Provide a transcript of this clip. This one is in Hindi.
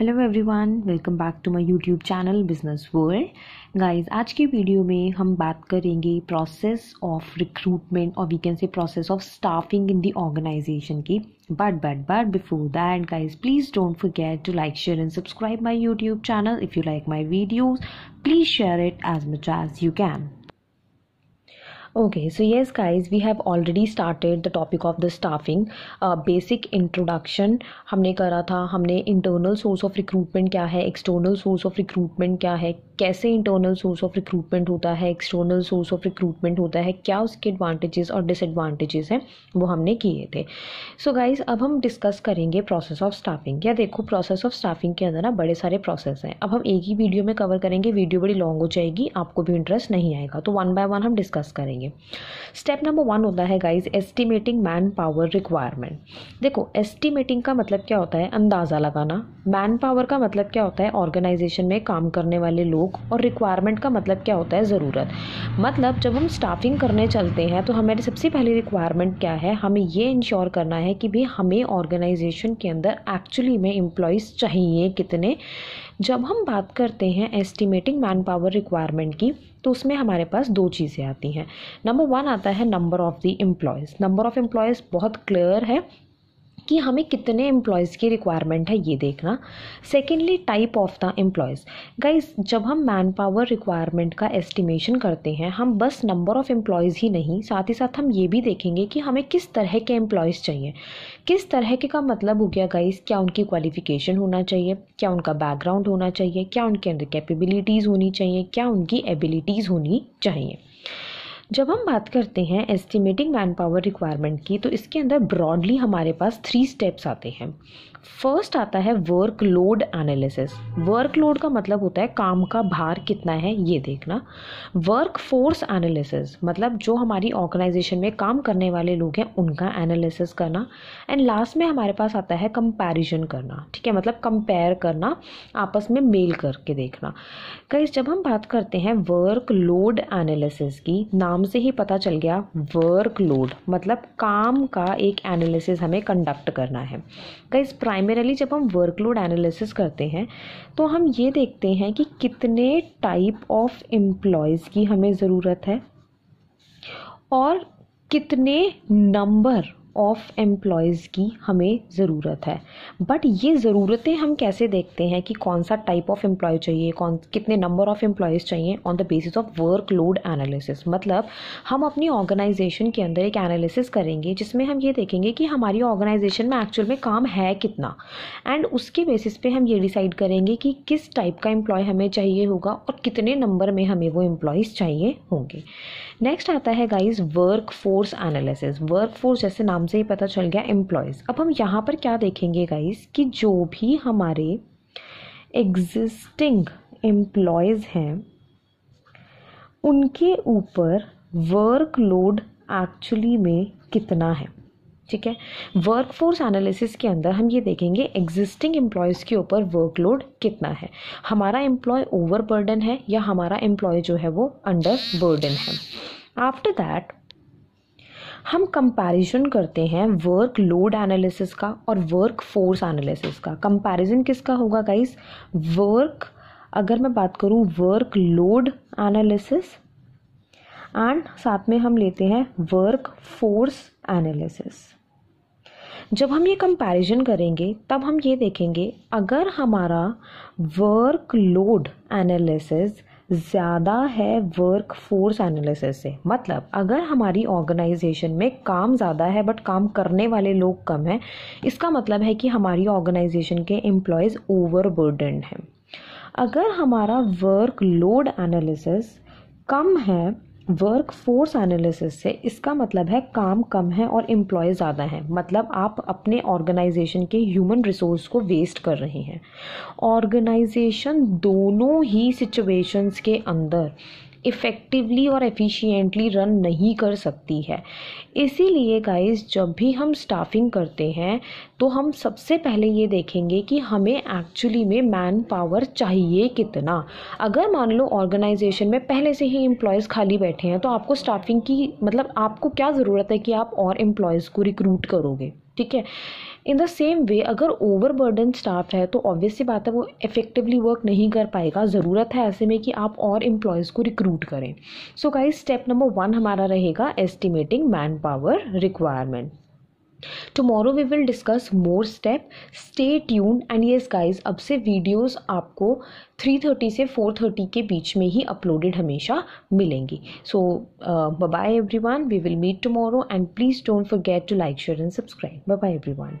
hello everyone welcome back to my YouTube channel business world guys आज के वीडियो में हम बात करेंगे प्रोसेस ऑफ रिक्रूटमेंट और we can say process of staffing in the organisation की but but but before that guys please don't forget to like share and subscribe my YouTube channel if you like my videos please share it as much as you can okay so yes guys we have already started the topic of the staffing uh, basic introduction हमने करा था हमने internal source of recruitment क्या है external source of recruitment क्या है कैसे internal source of recruitment होता है external source of recruitment होता है क्या उसके advantages और disadvantages हैं वो हमने किए थे सो so गाइज अब हम डिस्कस करेंगे प्रोसेस ऑफ स्टाफिंग क्या देखो प्रोसेस ऑफ स्टाफिंग के अंदर ना बड़े सारे प्रोसेस हैं अब हम एक ही वीडियो में कवर करेंगे वीडियो बड़ी लॉन्ग हो जाएगी आपको भी इंटरेस्ट नहीं आएगा तो वन बाय वन हम डिस्कस करेंगे करेंगे स्टेप नंबर वन होता है guys estimating man power requirement देखो एस्टिमेटिंग का मतलब क्या होता है अंदाज़ा लगाना मैन पावर का मतलब क्या होता है ऑर्गेनाइजेशन में काम करने वाले लोग और रिक्वायरमेंट का मतलब क्या होता है ज़रूरत मतलब जब हम स्टाफिंग करने चलते हैं तो हमारी सबसे पहली रिक्वायरमेंट क्या है हमें ये इंश्योर करना है कि भाई हमें ऑर्गेनाइजेशन के अंदर एक्चुअली में एम्प्लॉयज़ चाहिए कितने जब हम बात करते हैं एस्टिमेटिंग मैन पावर रिक्वायरमेंट की तो उसमें हमारे पास दो चीज़ें आती हैं नंबर वन आता है number of the employees number of employees बहुत क्लियर है कि हमें कितने एम्प्लॉयज़ की रिक्वायरमेंट है ये देखना secondly type of the employees guys जब हम मैन पावर रिक्वायरमेंट का एस्टिमेशन करते हैं हम बस नंबर ऑफ़ एम्प्लॉयज़ ही नहीं साथ ही साथ हम ये भी देखेंगे कि हमें किस तरह के एम्प्लॉयज़ चाहिए किस तरह के का मतलब हो गया गाइज क्या उनकी क्वालिफिकेशन होना चाहिए क्या उनका बैकग्राउंड होना चाहिए क्या उनके अंदर कैपेबिलिटीज़ होनी चाहिए क्या उनकी एबिलिटीज़ होनी चाहिए जब हम बात करते हैं एस्टिमेटिंग मैन पावर रिक्वायरमेंट की तो इसके अंदर ब्रॉडली हमारे पास थ्री स्टेप्स आते हैं फर्स्ट आता है work load analysis work load का मतलब होता है काम का भार कितना है ये देखना वर्क फोर्स एनालिसिस मतलब जो हमारी ऑर्गेनाइजेशन में काम करने वाले लोग हैं उनका एनालिसिस करना एंड लास्ट में हमारे पास आता है कंपैरिजन करना ठीक है मतलब कंपेयर करना आपस में मेल करके देखना कई जब हम बात करते हैं वर्क लोड एनालिसिस की नाम से ही पता चल गया वर्क लोड मतलब काम का एक एनालिसिस हमें कंडक्ट करना है कई प्राइमरली जब हम वर्कलोड एनालिसिस करते हैं तो हम ये देखते हैं कि कितने टाइप ऑफ एम्प्लॉयज़ की हमें ज़रूरत है और कितने नंबर ऑफ एम्प्लॉयज़ की हमें ज़रूरत है बट ये ज़रूरतें हम कैसे देखते हैं कि कौन सा टाइप ऑफ एम्प्लॉय चाहिए कौन कितने नंबर ऑफ एम्प्लॉयज़ चाहिए on the basis of work load analysis मतलब हम अपनी ऑर्गेनाइजेशन के अंदर एक एनालिसिस करेंगे जिसमें हम ये देखेंगे कि हमारी ऑर्गेनाइजेशन में एक्चुअल में काम है कितना एंड उसके बेसिस पे हम ये डिसाइड करेंगे कि किस टाइप का एम्प्लॉय हमें चाहिए होगा और कितने नंबर में हमें वो एम्प्लॉयज़ चाहिए होंगे नेक्स्ट आता है guys work force analysis work force जैसे नाम से ही पता चल गया एम्प्लॉयज़ अब हम यहाँ पर क्या देखेंगे गाइस कि जो भी हमारे एग्जिस्टिंग एम्प्लॉयज़ हैं उनके ऊपर वर्कलोड एक्चुअली में कितना है ठीक है वर्क फोर्स एनालिसिस के अंदर हम ये देखेंगे एग्जिस्टिंग एम्प्लॉयज़ के ऊपर वर्कलोड कितना है हमारा एम्प्लॉय ओवर बर्डन है या हमारा एम्प्लॉय जो है वो अंडर बर्डन है आफ्टर दैट हम कंपैरिजन करते हैं वर्क लोड एनालिसिस का और वर्क फोर्स एनालिसिस का कंपैरिजन किसका होगा गाइस वर्क अगर मैं बात करूँ वर्क लोड एनालिसिस एंड साथ में हम लेते हैं वर्क फोर्स एनालिसिस जब हम ये कंपैरिजन करेंगे तब हम ये देखेंगे अगर हमारा वर्क लोड एनालिसिस ज़्यादा है वर्क फोर्स एनालिसिस से मतलब अगर हमारी ऑर्गेनाइजेशन में काम ज़्यादा है बट काम करने वाले लोग कम हैं इसका मतलब है कि हमारी ऑर्गेनाइजेशन के एम्प्लॉयज़ ओवरबर्डन हैं अगर हमारा वर्क लोड एनालिसिस कम है वर्क फोर्स एनालिसिस से इसका मतलब है काम कम है और एम्प्लॉय ज़्यादा हैं मतलब आप अपने ऑर्गेनाइजेशन के ह्यूमन रिसोर्स को वेस्ट कर रहे हैं ऑर्गेनाइजेशन दोनों ही सिचुएशंस के अंदर इफ़ेक्टिवली और एफिशिएंटली रन नहीं कर सकती है इसीलिए गाइस जब भी हम स्टाफिंग करते हैं तो हम सबसे पहले ये देखेंगे कि हमें एक्चुअली में मैन पावर चाहिए कितना अगर मान लो ऑर्गेनाइजेशन में पहले से ही एम्प्लॉयज़ खाली बैठे हैं तो आपको स्टाफिंग की मतलब आपको क्या ज़रूरत है कि आप और एम्प्लॉयज़ को रिक्रूट करोगे ठीक है इन द सेम वे अगर ओवर बर्डन स्टाफ है तो ऑब्वियसली बात है वो इफेक्टिवली वर्क नहीं कर पाएगा ज़रूरत है ऐसे में कि आप और एम्प्लॉयज़ को रिक्रूट करें so guys step number one हमारा रहेगा estimating man power requirement tomorrow we will discuss more step stay tune and yes guys अब से वीडियोस आपको 3:30 से 4:30 के बीच में ही अपलोडेड हमेशा मिलेंगी so bye everyone we will meet tomorrow and please don't forget to like share and subscribe bye everyone